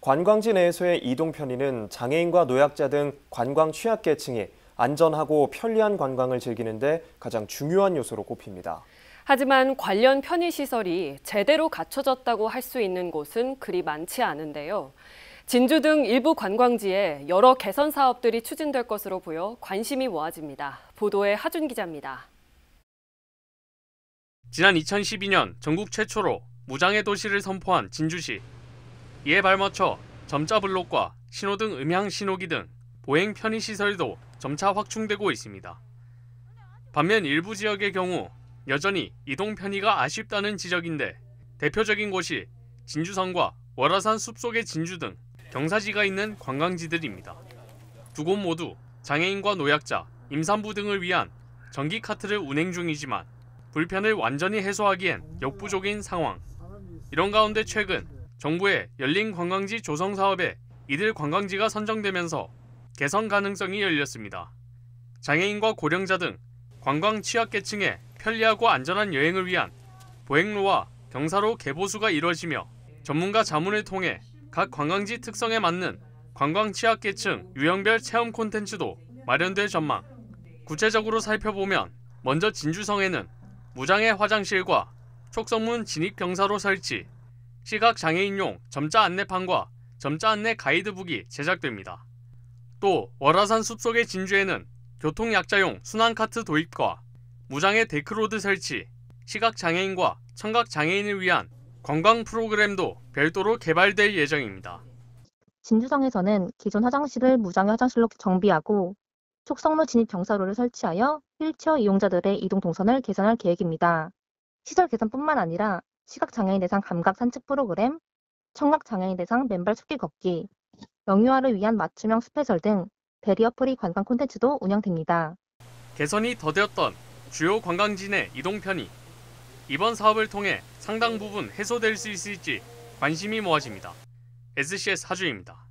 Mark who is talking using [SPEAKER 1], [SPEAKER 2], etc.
[SPEAKER 1] 관광지 내에서의 이동 편의는 장애인과 노약자 등 관광 취약계층이 안전하고 편리한 관광을 즐기는데 가장 중요한 요소로 꼽힙니다. 하지만 관련 편의시설이 제대로 갖춰졌다고 할 수 있는 곳은 그리 많지 않은데요. 진주 등 일부 관광지에 여러 개선 사업들이 추진될 것으로 보여 관심이 모아집니다. 보도에 하준 기자입니다.
[SPEAKER 2] 지난 2012년 전국 최초로 무장애 도시를 선포한 진주시. 이에 발맞춰 점자 블록과 신호등 음향 신호기 등 보행 편의 시설도 점차 확충되고 있습니다. 반면 일부 지역의 경우 여전히 이동 편의가 아쉽다는 지적인데 대표적인 곳이 진주성과 월화산 숲속의 진주 등 경사지가 있는 관광지들입니다. 두 곳 모두 장애인과 노약자, 임산부 등을 위한 전기 카트를 운행 중이지만 불편을 완전히 해소하기엔 역부족인 상황. 이런 가운데 최근 정부의 열린 관광지 조성 사업에 이들 관광지가 선정되면서 개선 가능성이 열렸습니다. 장애인과 고령자 등 관광 취약계층에 편리하고 안전한 여행을 위한 보행로와 경사로 개보수가 이뤄지며 전문가 자문을 통해 각 관광지 특성에 맞는 관광 취약계층 유형별 체험 콘텐츠도 마련될 전망. 구체적으로 살펴보면 먼저 진주성에는 무장의 화장실과 촉성문 진입 경사로 설치, 시각장애인용 점자 안내판과 점자 안내 가이드북이 제작됩니다. 또 월화산 숲속의 진주에는 교통약자용 순환카트 도입과 무장의 데크로드 설치, 시각장애인과 청각장애인을 위한 관광 프로그램도 별도로 개발될 예정입니다.
[SPEAKER 3] 진주성에서는 기존 화장실을 무장의 화장실로 정비하고 촉성로 진입 경사로를 설치하여 휠체어 이용자들의 이동 동선을 개선할 계획입니다. 시설 개선뿐만 아니라 시각장애인 대상 감각 산책 프로그램, 청각장애인 대상 맨발 숲길 걷기, 영유아를 위한 맞춤형 스페셜 등 베리어 프리 관광 콘텐츠도 운영됩니다.
[SPEAKER 2] 개선이 더되던 주요 관광지 내 이동 편의. 이번 사업을 통해 상당 부분 해소될 수 있을지 관심이 모아집니다. SCS 하주입니다.